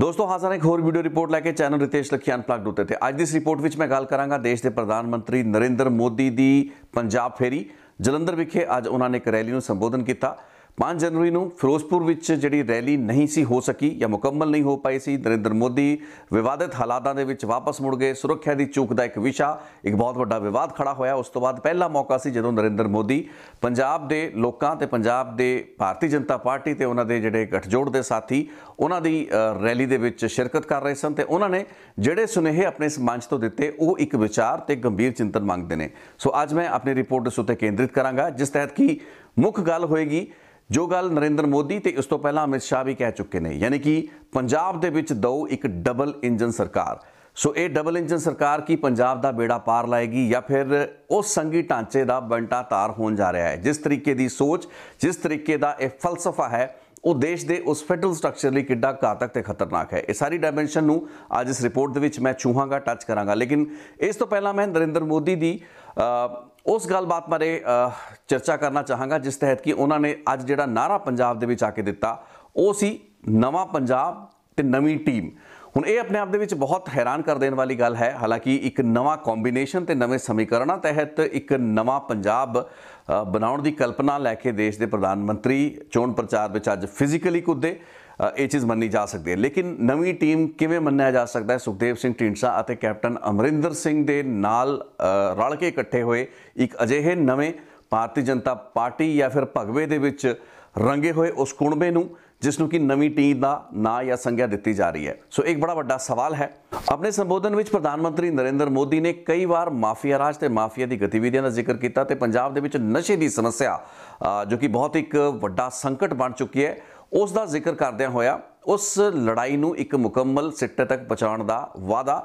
ਦੋਸਤੋ ਹਾਜ਼ਰ ਇੱਕ ਹੋਰ ਵੀਡੀਓ ਰਿਪੋਰਟ ਲੈ ਕੇ ਚੈਨਲ ਰਿਤੇਸ਼ ਲਖਿਆਨ ਅਨਪਲਗਡ ਉਤੇ ਤੇ ਅੱਜ ਦੀ ਇਸ ਰਿਪੋਰਟ ਵਿੱਚ ਮੈਂ ਗੱਲ ਕਰਾਂਗਾ ਦੇਸ਼ ਦੇ ਪ੍ਰਧਾਨ ਮੰਤਰੀ ਨਰਿੰਦਰ ਮੋਦੀ ਦੀ ਪੰਜਾਬ ਫੇਰੀ ਜਲੰਧਰ ਵਿਖੇ ਅੱਜ ਉਹਨਾਂ ਨੇ ਇੱਕ ਰੈਲੀ ਨੂੰ ਸੰਬੋਧਨ ਕੀਤਾ 5 ਜਨਵਰੀ ਨੂੰ ਫਿਰੋਜ਼ਪੁਰ ਵਿੱਚ ਜਿਹੜੀ ਰੈਲੀ ਨਹੀਂ ਸੀ ਹੋ ਸਕੀ ਜਾਂ ਮੁਕੰਮਲ ਨਹੀਂ ਹੋ ਪਾਈ ਸੀ ਨਰਿੰਦਰ ਮੋਦੀ ਵਿਵਾਦਿਤ ਹਾਲਾਤਾਂ ਦੇ ਵਿੱਚ ਵਾਪਸ ਮੁੜ ਗਏ ਸੁਰੱਖਿਆ ਦੀ ਚੂਕ ਦਾ ਇੱਕ ਵਿਸ਼ਾ ਇੱਕ ਬਹੁਤ ਵੱਡਾ ਵਿਵਾਦ ਖੜਾ ਹੋਇਆ ਉਸ ਤੋਂ ਬਾਅਦ ਪਹਿਲਾ ਮੌਕਾ ਸੀ ਜਦੋਂ ਨਰਿੰਦਰ ਮੋਦੀ ਪੰਜਾਬ ਦੇ ਲੋਕਾਂ ਤੇ ਪੰਜਾਬ ਦੇ ਭਾਰਤੀ ਜਨਤਾ ਪਾਰਟੀ ਤੇ ਉਹਨਾਂ ਦੇ ਜਿਹੜੇ ਗਠਜੋੜ ਦੇ ਸਾਥੀ ਉਹਨਾਂ ਦੀ ਰੈਲੀ ਦੇ ਵਿੱਚ ਸ਼ਿਰਕਤ ਕਰ ਰਹੇ ਸਨ ਤੇ ਉਹਨਾਂ ਨੇ ਜਿਹੜੇ ਸੁਨੇਹੇ ਆਪਣੇ ਮੰਚ ਤੋਂ ਦਿੱਤੇ ਉਹ ਇੱਕ ਵਿਚਾਰ ਤੇ ਗੰਭੀਰ ਚਿੰਤਨ ਮੰਗਦੇ ਨੇ ਸੋ ਅੱਜ ਮੈਂ ਆਪਣੀ ਰਿਪੋਰਟ ਉਸ ਉੱਤੇ ਕੇਂਦਰਿਤ ਕਰਾਂਗਾ ਜਿਸ ਤਹਿਤ ਕੀ ਮੁੱਖ ਗੱਲ ਹੋਏਗੀ ਜੋ ਗੱਲ ਨਰਿੰਦਰ ਮੋਦੀ ਤੇ ਇਸ ਤੋਂ ਪਹਿਲਾਂ ਅਮਿਤ ਸ਼ਾਹ ਵੀ ਕਹਿ ਚੁੱਕੇ ਨੇ ਯਾਨੀ ਕਿ ਪੰਜਾਬ ਦੇ ਵਿੱਚ ਦਊ ਇੱਕ ਡਬਲ ਇੰਜਨ ਸਰਕਾਰ ਸੋ ਇਹ ਡਬਲ ਇੰਜਨ ਸਰਕਾਰ ਕੀ ਪੰਜਾਬ ਦਾ ਬੇੜਾ ਪਾਰ ਲਾਏਗੀ ਜਾਂ ਫਿਰ ਉਹ ਸੰਗੀ ਢਾਂਚੇ ਦਾ ਬੰਟਾ ਤਾਰ ਹੋਣ ਜਾ ਰਿਹਾ ਹੈ ਜਿਸ ਤਰੀਕੇ ਦੀ ਸੋਚ ਜਿਸ ਤਰੀਕੇ ਦਾ ਇਹ ਫਲਸਫਾ ਹੈ ਉਹ ਦੇਸ਼ ਦੇ ਉਸ ਫੈਡਰਲ ਸਟਰਕਚਰ ਲਈ ਕਿੱਡਾ ਘਾਤਕ ਤੇ ਖਤਰਨਾਕ ਹੈ ਇਹ ਸਾਰੀ ਡਾਈਮੈਂਸ਼ਨ ਨੂੰ ਅੱਜ ਇਸ ਰਿਪੋਰਟ ਦੇ ਵਿੱਚ ਮੈਂ ਛੂਹਾਂਗਾ ਟੱਚ ਕਰਾਂਗਾ ਲੇਕਿਨ ਇਸ ਤੋਂ ਪਹਿਲਾਂ ਮੈਂ ਨਰਿੰਦਰ ਮੋਦੀ ਦੀ ਉਸ ਗੱਲਬਾਤ ਬਾਰੇ ਚਰਚਾ ਕਰਨਾ ਚਾਹਾਂਗਾ ਜਿਸ ਤਹਿਤ ਕਿ ਉਹਨਾਂ ਨੇ ਅੱਜ ਜਿਹੜਾ ਨਾਰਾ ਪੰਜਾਬ ਦੇ ਵਿੱਚ ਆ ਕੇ ਦਿੱਤਾ ਉਹ ਸੀ ਨਵਾਂ ਪੰਜਾਬ ਤੇ ਨਵੀਂ ਟੀਮ ਹੁਣ ਇਹ ਆਪਣੇ ਆਪ ਦੇ ਵਿੱਚ ਬਹੁਤ ਹੈਰਾਨ ਕਰ ਦੇਣ ਵਾਲੀ ਗੱਲ ਹੈ ਹਾਲਾਂਕਿ ਇੱਕ ਨਵਾਂ ਕੰਬੀਨੇਸ਼ਨ ਤੇ ਨਵੇਂ ਸਮੀਕਰਨਾਂ ਤਹਿਤ ਇੱਕ ਨਵਾਂ ਪੰਜਾਬ ਬਣਾਉਣ ਦੀ ਕਲਪਨਾ ਲੈ ਕੇ ਦੇਸ਼ ਦੇ ਪ੍ਰਧਾਨ ਮੰਤਰੀ ਚੋਣ ਪ੍ਰਚਾਰ ਵਿੱਚ ਅੱਜ ਫਿਜ਼ੀਕਲੀ ਕੁੱਦੇ ਇਹ ਚੀਜ਼ ਮੰਨੀ ਜਾ ਸਕਦੀ ਹੈ ਲੇਕਿਨ ਨਵੀਂ ਟੀਮ ਕਿਵੇਂ ਮੰਨਿਆ ਜਾ ਸਕਦਾ ਹੈ ਸੁਖਦੇਵ ਸਿੰਘ ਢੀਂਡਸਾ ਅਤੇ ਕੈਪਟਨ ਅਮਰਿੰਦਰ ਸਿੰਘ ਦੇ ਨਾਲ ਰਲ ਕੇ ਇਕੱਠੇ ਹੋਏ ਇੱਕ ਅਜਿਹੇ ਨਵੇਂ ਭਾਰਤੀ ਜਨਤਾ ਪਾਰਟੀ ਜਾਂ ਫਿਰ ਭਗਵੇ ਦੇ ਵਿੱਚ ਰੰਗੇ ਹੋਏ ਉਸ ਕੁਣਬੇ ਨੂੰ ਜਿਸ ਨੂੰ ਕਿ ਨਵੀਂ ਟੀਮ ਦਾ ਨਾਂ ਜਾਂ ਸੰਗਿਆ ਦਿੱਤੀ ਜਾ ਰਹੀ ਹੈ ਸੋ ਇੱਕ ਬੜਾ ਵੱਡਾ ਸਵਾਲ ਹੈ ਆਪਣੇ ਸੰਬੋਧਨ ਵਿੱਚ ਪ੍ਰਧਾਨ ਮੰਤਰੀ ਨਰਿੰਦਰ ਮੋਦੀ ਨੇ ਕਈ ਵਾਰ ਮਾਫੀਆ ਰਾਜ ਤੇ ਮਾਫੀਆ ਦੀ ਗਤੀਵਿਧੀਆਂ ਦਾ ਜ਼ਿਕਰ ਕੀਤਾ ਤੇ ਪੰਜਾਬ ਦੇ ਵਿੱਚ ਨਸ਼ੇ ਦੀ ਸਮੱਸਿਆ ਜੋ ਕਿ ਬਹੁਤ ਇੱਕ ਵੱਡਾ ਸੰਕਟ ਬਣ ਚੁੱਕੀ ਹੈ ਉਸ ਦਾ ਜ਼ਿਕਰ ਕਰਦਿਆਂ ਹੋਇਆ ਉਸ ਲੜਾਈ ਨੂੰ ਇੱਕ ਮੁਕੰਮਲ ਸਿੱਟੇ ਤੱਕ ਪਹੁੰਚਾਉਣ ਦਾ ਵਾਅਦਾ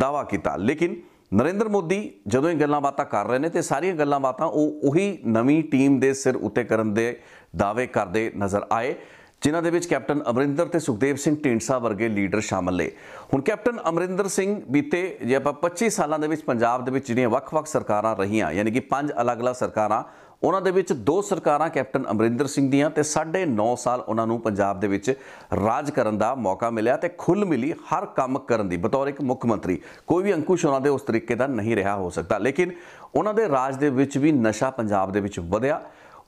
ਦਾਵਾ ਕੀਤਾ ਲੇਕਿਨ ਨਰਿੰਦਰ ਮੋਦੀ ਜਦੋਂ ਇਹ ਗੱਲਾਂ ਬਾਤਾਂ ਕਰ ਰਹੇ ਨੇ ਤੇ ਸਾਰੀਆਂ ਗੱਲਾਂ ਬਾਤਾਂ ਉਹ ਉਹੀ ਨਵੀਂ ਟੀਮ ਦੇ ਸਿਰ ਉੱਤੇ ਕਰਨ ਦੇ ਦਾਅਵੇ ਕਰਦੇ ਨਜ਼ਰ ਆਏ ਜਿਨ੍ਹਾਂ ਦੇ ਵਿੱਚ ਕੈਪਟਨ ਅਮਰਿੰਦਰ ਤੇ ਸੁਖਦੇਵ ਸਿੰਘ ਢੀਂਡਸਾ ਵਰਗੇ ਲੀਡਰ ਸ਼ਾਮਲ ਨੇ ਹੁਣ ਕੈਪਟਨ ਅਮਰਿੰਦਰ ਸਿੰਘ ਬੀਤੇ ਜੇ ਆਪਾਂ 25 ਸਾਲਾਂ ਦੇ ਵਿੱਚ ਪੰਜਾਬ ਦੇ ਵਿੱਚ ਜਿਹੜੀਆਂ ਵੱਖ-ਵੱਖ ਸਰਕਾਰਾਂ ਰਹੀਆਂ ਯਾਨੀ ਕਿ ਪੰਜ ਅਲੱਗ-ਅਲੱਗ ਸਰਕਾਰਾਂ ਉਹਨਾਂ ਦੇ ਵਿੱਚ ਦੋ ਸਰਕਾਰਾਂ ਕੈਪਟਨ ਅਮਰਿੰਦਰ ਸਿੰਘ ਦੀਆਂ ਤੇ 9.5 ਸਾਲ ਉਹਨਾਂ ਨੂੰ ਪੰਜਾਬ ਦੇ ਵਿੱਚ ਰਾਜ ਕਰਨ ਦਾ ਮੌਕਾ ਮਿਲਿਆ ਤੇ ਖੁੱਲ ਮਿਲੀ ਹਰ ਕੰਮ ਕਰਨ ਦੀ ਬਤੌਰ ਇੱਕ ਮੁੱਖ ਮੰਤਰੀ ਕੋਈ ਵੀ ਅੰਕੁਸ਼ ਉਹਨਾਂ ਦੇ ਉਸ ਤਰੀਕੇ ਦਾ ਨਹੀਂ ਰਿਹਾ ਹੋ ਸਕਦਾ ਲੇਕਿਨ ਉਹਨਾਂ ਦੇ ਰਾਜ ਦੇ ਵਿੱਚ ਵੀ ਨਸ਼ਾ ਪੰਜਾਬ ਦੇ ਵਿੱਚ ਵਧਿਆ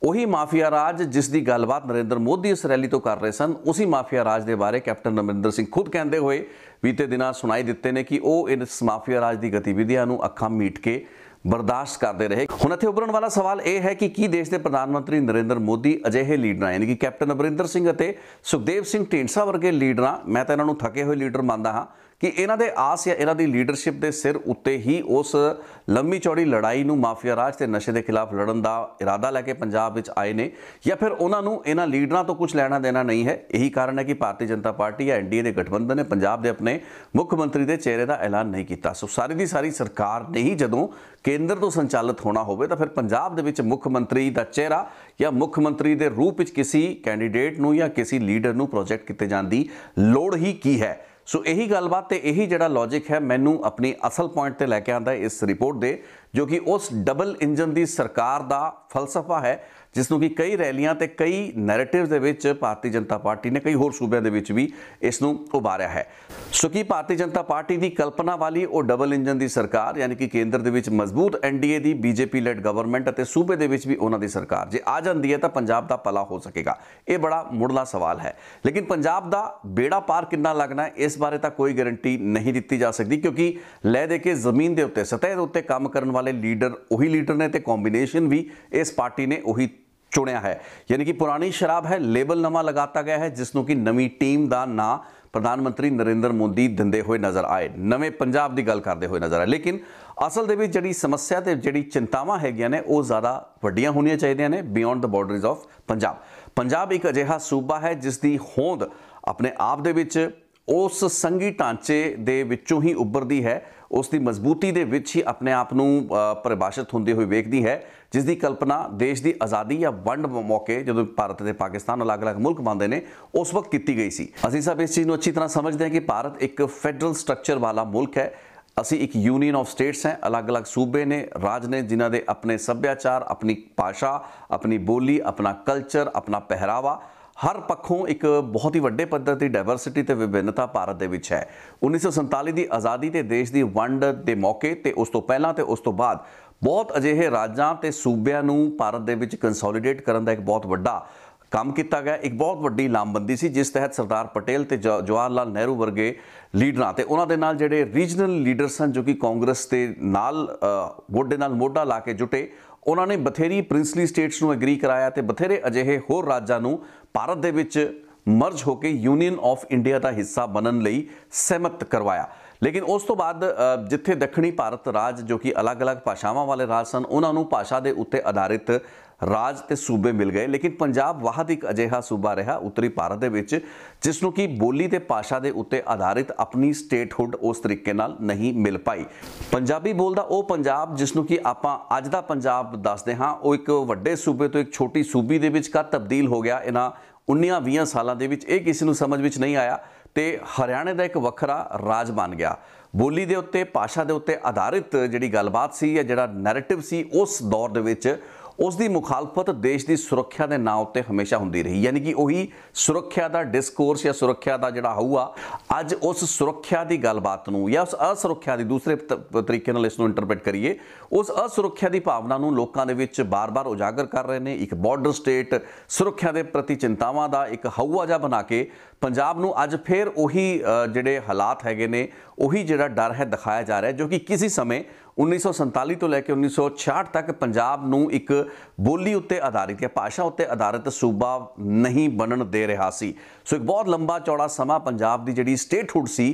ਉਹੀ ਮਾਫੀਆ ਰਾਜ ਜਿਸ ਦੀ ਗੱਲਬਾਤ ਨਰਿੰਦਰ ਮੋਦੀ ਇਸ ਰੈਲੀ ਤੋਂ ਕਰ ਰਹੇ ਸਨ ਉਸੇ ਮਾਫੀਆ ਰਾਜ ਦੇ ਬਾਰੇ ਕੈਪਟਨ ਨਮਿੰਦਰ ਸਿੰਘ ਖੁਦ ਕਹਿੰਦੇ ਹੋਏ ਬੀਤੇ ਦਿਨਾਂ ਸੁਣਾਈ ਦਿੱਤੇ ਨੇ ਕਿ ਉਹ ਇਸ ਮਾਫੀਆ ਰਾਜ ਦੀ ਗਤੀਵਿਧੀਆਂ ਨੂੰ ਅੱਖਾਂ ਮੀਟ ਕੇ ਬਰਦਾਸ਼ਤ ਕਰਦੇ ਰਹੇ ਹੁਣ ਇੱਥੇ ਉਭਰਨ ਵਾਲਾ ਸਵਾਲ ਇਹ ਹੈ ਕਿ ਕੀ ਦੇਸ਼ ਦੇ ਪ੍ਰਧਾਨ ਮੰਤਰੀ ਨਰਿੰਦਰ ਮੋਦੀ ਅਜਿਹੇ ਲੀਡਰ ਆ ਯਾਨੀ ਕਿ ਕੈਪਟਨ ਅਮਰਿੰਦਰ ਸਿੰਘ ਅਤੇ ਸੁਖਦੇਵ ਸਿੰਘ ਢੀਂਡਸਾ ਵਰਗੇ ਲੀਡਰਾਂ ਮੈਂ ਤਾਂ ਇਹਨਾਂ ਨੂੰ ਥਕੇ ਹੋਏ ਲੀਡਰ ਮੰਨਦਾ ਹਾਂ ਕਿ ਇਹਨਾਂ ਦੇ ਆਸ ਜਾਂ ਇਹਨਾਂ ਦੀ ਲੀਡਰਸ਼ਿਪ ਦੇ ਸਿਰ ਉੱਤੇ ਹੀ ਉਸ ਲੰਮੀ ਚੌੜੀ ਲੜਾਈ ਨੂੰ ਮਾਫੀਆ ਰਾਜ ਤੇ ਨਸ਼ੇ ਦੇ ਖਿਲਾਫ ਲੜਨ ਦਾ ਇਰਾਦਾ ਲੈ ਕੇ ਪੰਜਾਬ ਵਿੱਚ ਆਏ ਨੇ ਜਾਂ ਫਿਰ ਉਹਨਾਂ ਨੂੰ ਇਹਨਾਂ ਲੀਡਰਾਂ ਤੋਂ ਕੁਝ ਲੈਣਾ ਦੇਣਾ ਨਹੀਂ ਹੈ ਇਹੀ ਕਾਰਨ ਹੈ ਕਿ ਭਾਰਤੀ ਜਨਤਾ ਪਾਰਟੀ ਜਾਂ ਐਨਡੀਏ ਦੇ ਗਠਬੰਧਨ ਨੇ ਪੰਜਾਬ ਦੇ ਆਪਣੇ ਮੁੱਖ ਮੰਤਰੀ ਦੇ ਚਿਹਰੇ ਦਾ ਐਲਾਨ ਨਹੀਂ ਕੀਤਾ ਸੋ ਸਾਰੀ ਦੀ ਸਾਰੀ ਸਰਕਾਰ ਨਹੀਂ ਜਦੋਂ ਕੇਂਦਰ ਤੋਂ ਸੰਚਾਲਿਤ ਹੋਣਾ ਹੋਵੇ ਤਾਂ ਫਿਰ ਪੰਜਾਬ ਦੇ ਵਿੱਚ ਮੁੱਖ ਮੰਤਰੀ ਦਾ ਚਿਹਰਾ ਜਾਂ ਮੁੱਖ ਮੰਤਰੀ ਦੇ ਰੂਪ ਵਿੱਚ ਕਿਸੇ ਕੈਂਡੀਡੇਟ ਨੂੰ ਜਾਂ ਕਿਸੇ ਲੀਡਰ ਨੂੰ ਪ੍ਰੋਜੈਕਟ ਕੀਤੇ ਜਾਂਦੀ ਲੋੜ ਹੀ ਕੀ ਹੈ ਸੋ ਇਹੀ ਗੱਲਬਾਤ ਤੇ ਇਹੀ ਜਿਹੜਾ ਲੌਜੀਕ ਹੈ ਮੈਨੂੰ ਆਪਣੀ ਅਸਲ ਪੁਆਇੰਟ ਤੇ ਲੈ ਕੇ ਆਂਦਾ ਇਸ ਰਿਪੋਰਟ ਦੇ ਜੋ ਕਿ ਉਸ ਡਬਲ ਇੰਜਨ ਦੀ ਸਰਕਾਰ ਦਾ ਫਲਸਫਾ ਹੈ ਜਿਸ ਨੂੰ ਕਿ ਕਈ ਰੈਲੀਆਂ ਤੇ ਕਈ ਨੈਰੇਟਿਵਸ ਦੇ ਵਿੱਚ ਭਾਰਤੀ ਜਨਤਾ ਪਾਰਟੀ ਨੇ ਕਈ ਹੋਰ ਸੂਬਿਆਂ ਦੇ ਵਿੱਚ ਵੀ ਇਸ ਨੂੰ ਉਭਾਰਿਆ ਹੈ ਸੋ ਕਿ ਭਾਰਤੀ ਜਨਤਾ ਪਾਰਟੀ ਦੀ ਕਲਪਨਾ ਵਾਲੀ ਉਹ ਡਬਲ ਇੰਜਨ ਦੀ ਸਰਕਾਰ ਯਾਨੀ ਕਿ ਕੇਂਦਰ ਦੇ ਵਿੱਚ ਮਜ਼ਬੂਤ ਐਨਡੀਏ ਦੀ ਬੀਜੇਪੀ ਲੈਡ ਗਵਰਨਮੈਂਟ ਅਤੇ ਸੂਬੇ ਦੇ ਵਿੱਚ ਵੀ ਉਹਨਾਂ ਦੀ ਸਰਕਾਰ ਜੇ ਆ ਜਾਂਦੀ ਹੈ ਤਾਂ ਪੰਜਾਬ ਦਾ ਪਲਾ ਹੋ ਸਕੇਗਾ ਇਹ ਬੜਾ ਮੁੱਢਲਾ ਸਵਾਲ ਹੈ ਲੇਕਿਨ ਪੰਜਾਬ ਦਾ ਬੇੜਾ ਪਾਰ ਕਿੰਨਾ ਲੱਗਣਾ ਇਸ ਬਾਰੇ ਤਾਂ ਕੋਈ ਗਾਰੰਟੀ ਨਹੀਂ ਦਿੱਤੀ ਜਾ ਸਕਦੀ ਕਿਉਂਕਿ ਲੈ ਦੇ ਕੇ ਜ਼ਮੀਨ ਦੇ ਉੱਤੇ ਸਤਹ ਦੇ ਉੱਤੇ ਕੰਮ ਕਰਨ ਵਾਲੇ ਲੀਡਰ ਉਹੀ ਲੀਡਰ ਨੇ ਤੇ ਕੰਬੀਨੇਸ਼ਨ ਵੀ ਇਸ ਪਾਰਟੀ ਨੇ ਉਹੀ ਚੁਣਿਆ ਹੈ ਯਾਨੀ ਕਿ ਪੁਰਾਣੀ ਸ਼ਰਾਬ ਹੈ ਲੇਬਲ ਨਵਾਂ ਲਗਾਤਾ ਗਿਆ ਹੈ ਜਿਸ ਨੂੰ ਕਿ ਨਵੀਂ ਟੀਮ ਦਾ ਨਾਂ ਪ੍ਰਧਾਨ ਮੰਤਰੀ ਨਰਿੰਦਰ ਮੋਦੀ ਦਿੰਦੇ ਹੋਏ ਨਜ਼ਰ ਆਏ ਨਵੇਂ ਪੰਜਾਬ ਦੀ ਗੱਲ ਕਰਦੇ ਹੋਏ ਨਜ਼ਰ ਆਏ ਲੇਕਿਨ ਅਸਲ ਦੇ ਵਿੱਚ ਜਿਹੜੀ ਸਮੱਸਿਆ ਤੇ ਜਿਹੜੀ ਚਿੰਤਾਵਾਂ ਹੈਗੀਆਂ ਨੇ ਉਹ ਜ਼ਿਆਦਾ ਵੱਡੀਆਂ ਹੋਣੀਆਂ ਚਾਹੀਦੀਆਂ ਨੇ beyond the borders of Punjab Punjab ਇੱਕ ਅਜਿਹਾ ਸੂਬਾ ਹੈ ਜਿਸ ਦੀ ਹੋਂਦ ਆਪਣੇ ਆਪ ਦੇ ਵਿੱਚ ਉਸ ਸੰਗੀ ਢਾਂਚੇ ਦੇ ਵਿੱਚੋਂ ਹੀ ਉੱਭਰਦੀ ਹੈ ਉਸ ਦੀ ਮਜ਼ਬੂਤੀ ਦੇ ਵਿੱਚ ਹੀ ਆਪਣੇ ਆਪ ਨੂੰ ਪਰਿਭਾਸ਼ਿਤ ਹੁੰਦੇ ਹੋਏ ਵੇਖਦੀ ਹੈ ਜਿਸ ਦੀ ਕਲਪਨਾ ਦੇਸ਼ ਦੀ ਆਜ਼ਾਦੀ ਜਾਂ ਵੰਡ ਮੌਕੇ ਜਦੋਂ ਭਾਰਤ ਤੇ ਪਾਕਿਸਤਾਨ ਅਲੱਗ-ਅਲੱਗ ਮੁਲਕ ਬਣਦੇ ਨੇ ਉਸ ਵਕਤ ਕੀਤੀ ਗਈ ਸੀ ਅਸੀਂ ਸਭ ਇਸ ਚੀਜ਼ ਨੂੰ ਅੱਛੀ ਤਰ੍ਹਾਂ ਸਮਝਦੇ ਹਾਂ ਕਿ ਭਾਰਤ ਇੱਕ ਫੈਡਰਲ ਸਟਰਕਚਰ ਵਾਲਾ ਮੁਲਕ ਹੈ ਅਸੀਂ ਇੱਕ ਯੂਨੀਅਨ ਆਫ ਸਟੇਟਸ ਹੈ ਅਲੱਗ-ਅਲੱਗ ਸੂਬੇ ਨੇ ਰਾਜ ਨੇ ਜਿਨ੍ਹਾਂ ਦੇ ਆਪਣੇ ਸੱਭਿਆਚਾਰ ਆਪਣੀ ਭਾਸ਼ਾ ਆਪਣੀ ਬੋਲੀ ਆਪਣਾ ਕਲਚਰ ਆਪਣਾ ਪਹਿਰਾਵਾ ਹਰ ਪੱਖੋਂ ਇੱਕ ਬਹੁਤ ਹੀ ਵੱਡੇ ਪੱਧਰ ਤੇ ਡਾਈਵਰਸਿਟੀ ਤੇ ਵਿਭਿੰਨਤਾ ਭਾਰਤ ਦੇ ਵਿੱਚ ਹੈ 1947 ਦੀ ਆਜ਼ਾਦੀ ਤੇ ਦੇਸ਼ ਦੀ ਵੰਡ ਦੇ ਮੌਕੇ ਤੇ ਉਸ ਤੋਂ ਪਹਿਲਾਂ ਤੇ ਉਸ ਤੋਂ ਬਾਅਦ ਬਹੁਤ ਅਜਿਹੇ ਰਾਜਾਂ ਤੇ ਸੂਬਿਆਂ ਨੂੰ ਭਾਰਤ ਦੇ ਵਿੱਚ ਕੰਸੋਲੀਡੇਟ ਕਰਨ ਦਾ ਇੱਕ ਬਹੁਤ ਵੱਡਾ ਕੰਮ ਕੀਤਾ ਗਿਆ ਇੱਕ ਬਹੁਤ ਵੱਡੀ ਲਾਮਬੰਦੀ ਸੀ ਜਿਸ ਤਹਿਤ ਸਰਦਾਰ ਪਟੇਲ ਤੇ ਜਵਾਹਰ ਲਾਲ ਨਹਿਰੂ ਵਰਗੇ ਲੀਡਰਾਂ ਤੇ ਉਹਨਾਂ ਦੇ ਨਾਲ ਜਿਹੜੇ ਰੀਜਨਲ ਲੀਡਰਸ ਹਨ ਜੋ ਕਿ ਕਾਂਗਰਸ ਤੇ ਨਾਲ ਗੋਡੇ ਨਾਲ ਮੋਢਾ ਲਾ ਕੇ ਜੁਟੇ ਉਹਨਾਂ ਨੇ ਬਥੇਰੀ ਪ੍ਰਿੰਸਲੀ ਸਟੇਟਸ ਨੂੰ ਐਗਰੀ ਕਰਾਇਆ ਤੇ ਬਥੇਰੇ ਅਜਿਹੇ ਹੋਰ ਰਾਜਾਂ ਨੂੰ ਭਾਰਤ ਦੇ ਵਿੱਚ ਮਰਜ ਹੋ ਕੇ ਯੂਨੀਅਨ ਆਫ ਇੰਡੀਆ ਦਾ ਹਿੱਸਾ ਬਣਨ ਲਈ ਸਹਿਮਤ ਕਰਵਾਇਆ ਲੇਕਿਨ ਉਸ ਤੋਂ ਬਾਅਦ ਜਿੱਥੇ ਦੱਖਣੀ ਭਾਰਤ ਰਾਜ ਜੋ ਕਿ ਅਲੱਗ-ਅਲੱਗ ਭਾਸ਼ਾਵਾਂ ਵਾਲੇ ਰਾਜ ਸਨ ਉਹਨਾਂ ਨੂੰ ਭਾਸ਼ਾ ਦੇ ਉੱਤੇ ਆਧਾਰਿਤ ਰਾਜ ਤੇ ਸੂਬੇ ਮਿਲ ਗਏ ਲੇਕਿਨ ਪੰਜਾਬ ਵਾਹਦ ਇੱਕ ਅਜਿਹਾ ਸੂਬਾ ਰਿਹਾ ਉੱਤਰੀ ਭਾਰਤ ਦੇ ਵਿੱਚ ਜਿਸ ਨੂੰ ਕਿ ਬੋਲੀ ਤੇ ਭਾਸ਼ਾ ਦੇ ਉੱਤੇ ਆਧਾਰਿਤ ਆਪਣੀ ਸਟੇਟਹੁੱਡ ਉਸ ਤਰੀਕੇ ਨਾਲ ਨਹੀਂ ਮਿਲ ਪਾਈ ਪੰਜਾਬੀ ਬੋਲਦਾ ਉਹ ਪੰਜਾਬ ਜਿਸ ਨੂੰ ਕਿ ਆਪਾਂ ਅੱਜ ਦਾ ਪੰਜਾਬ ਦੱਸਦੇ ਹਾਂ ਉਹ ਇੱਕ ਵੱਡੇ ਸੂਬੇ ਤੋਂ ਇੱਕ ਛੋਟੀ ਸੂਬੀ ਦੇ ਵਿੱਚ ਕਾ ਤਬਦੀਲ ਹੋ ਗਿਆ ਇਹਨਾਂ 19 20 ਸਾਲਾਂ ਦੇ ਵਿੱਚ ਇਹ ਕਿਸੇ ਨੂੰ ਸਮਝ ਵਿੱਚ ਨਹੀਂ ਆਇਆ ਤੇ ਹਰਿਆਣੇ ਦਾ ਇੱਕ ਵੱਖਰਾ ਰਾਜ ਬਣ ਗਿਆ ਬੋਲੀ ਦੇ ਉੱਤੇ ਭਾਸ਼ਾ ਦੇ ਉੱਤੇ ਆਧਾਰਿਤ ਜਿਹੜੀ ਗੱਲਬਾਤ ਸੀ ਜਾਂ ਜਿਹੜਾ ਨੈਰੇਟਿਵ ਸੀ ਉਸ ਦੌਰ ਦੇ ਵਿੱਚ ਉਸ ਦੀ ਮੁਖਾਲਫਤ ਦੇਸ਼ ਦੀ ਸੁਰੱਖਿਆ ਦੇ ਨਾਂ ਉੱਤੇ ਹਮੇਸ਼ਾ ਹੁੰਦੀ ਰਹੀ ਯਾਨੀ ਕਿ ਉਹੀ ਸੁਰੱਖਿਆ ਦਾ ਡਿਸਕੋਰਸ ਜਾਂ ਸੁਰੱਖਿਆ ਦਾ ਜਿਹੜਾ ਹਊਆ ਅੱਜ ਉਸ ਸੁਰੱਖਿਆ ਦੀ ਗੱਲਬਾਤ ਨੂੰ ਜਾਂ ਉਸ ਅਸੁਰੱਖਿਆ ਦੀ ਦੂਸਰੇ ਤਰੀਕੇ ਨਾਲ ਇਸ ਨੂੰ ਇੰਟਰਪ੍ਰੀਟ ਕਰੀਏ ਉਸ ਅਸੁਰੱਖਿਆ ਦੀ ਭਾਵਨਾ ਨੂੰ ਲੋਕਾਂ ਦੇ ਵਿੱਚ ਬਾਰ-ਬਾਰ ਉਜਾਗਰ ਕਰ ਰਹੇ ਨੇ ਇੱਕ ਬਾਰਡਰ ਸਟੇਟ ਸੁਰੱਖਿਆ ਦੇ ਪ੍ਰਤੀ ਚਿੰਤਾਵਾਂ ਦਾ ਇੱਕ ਹਊਆ ਜਾ ਬਣਾ ਕੇ ਪੰਜਾਬ ਨੂੰ ਅੱਜ ਫੇਰ ਉਹੀ ਜਿਹੜੇ ਹਾਲਾਤ ਹੈਗੇ ਨੇ ਉਹੀ ਜਿਹੜਾ ਡਰ ਹੈ ਦਿਖਾਇਆ ਜਾ ਰਿਹਾ ਜੋ ਕਿ ਕਿਸੇ ਸਮੇਂ 1947 ਤੋਂ ਲੈ ਕੇ 1966 ਤੱਕ ਪੰਜਾਬ ਨੂੰ ਇੱਕ ਬੋਲੀ ਉੱਤੇ ਆਧਾਰਿਤ ਜਾਂ ਭਾਸ਼ਾ ਉੱਤੇ ਆਧਾਰਿਤ ਸੂਬਾ ਨਹੀਂ ਬਣਨ ਦੇ ਰਿਹਾ ਸੀ ਸੋ ਇੱਕ ਬਹੁਤ ਲੰਬਾ ਚੌੜਾ ਸਮਾਂ ਪੰਜਾਬ ਦੀ ਜਿਹੜੀ ਸਟੇਟਹੁੱਡ ਸੀ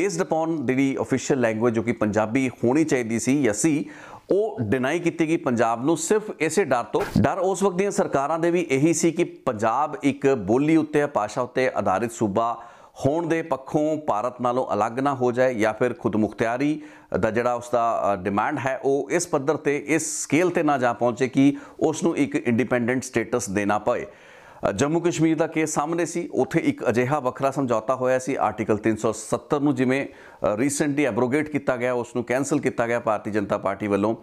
ਬੇਸਡ ਅਪਨ ਜਿਹੜੀ ਅਫੀਸ਼ੀਅਲ ਲੈਂਗੁਏਜ ਜੋ ਕਿ ਪੰਜਾਬੀ ਹੋਣੀ ਚਾਹੀਦੀ ਸੀ ਜਾਂ ਸੀ ਉਹ ਡਿਨਾਈ ਕੀਤੀ ਗਈ ਪੰਜਾਬ ਨੂੰ ਸਿਰਫ ਇਸੇ ਡਰ ਤੋਂ ਡਰ ਉਸ ਵਕਤ ਦੀਆਂ ਸਰਕਾਰਾਂ ਦੇ ਵੀ ਇਹੀ ਸੀ ਕਿ ਪੰਜਾਬ ਇੱਕ ਬੋਲੀ ਉੱਤੇ ਭਾਸ਼ਾ ਉੱਤੇ ਆਧਾਰਿਤ ਸੂਬਾ ਹੋਣ ਦੇ ਪੱਖੋਂ ਭਾਰਤ ਨਾਲੋਂ ਅਲੱਗ ਨਾ ਹੋ ਜਾਏ ਜਾਂ ਫਿਰ ਖੁਦਮੁਖਤਿਆਰੀ ਦਾ ਜਿਹੜਾ ਉਸ ਦਾ ਡਿਮਾਂਡ ਹੈ ਉਹ ਇਸ ਪੱਧਰ ਤੇ ਇਸ ਸਕੇਲ ਤੇ ਨਾ ਜਾ ਪਹੁੰਚੇ ਕਿ ਉਸ ਨੂੰ ਇੱਕ ਇੰਡੀਪੈਂਡੈਂਟ ਸਟੇਟਸ ਦੇਣਾ ਪਏ ਜੰਮੂ ਕਸ਼ਮੀਰ ਦਾ ਕੇਸ ਸਾਹਮਣੇ ਸੀ ਉੱਥੇ ਇੱਕ ਅਜਿਹਾ ਵੱਖਰਾ ਸਮਝੌਤਾ ਹੋਇਆ ਸੀ ਆਰਟੀਕਲ 370 ਨੂੰ ਜਿਵੇਂ ਰੀਸੈਂਟਲੀ ਐਬਰੋਗੇਟ ਕੀਤਾ ਗਿਆ ਉਸ ਨੂੰ ਕੈਨਸਲ ਕੀਤਾ ਗਿਆ ਭਾਰਤੀ ਜਨਤਾ ਪਾਰਟੀ ਵੱਲੋਂ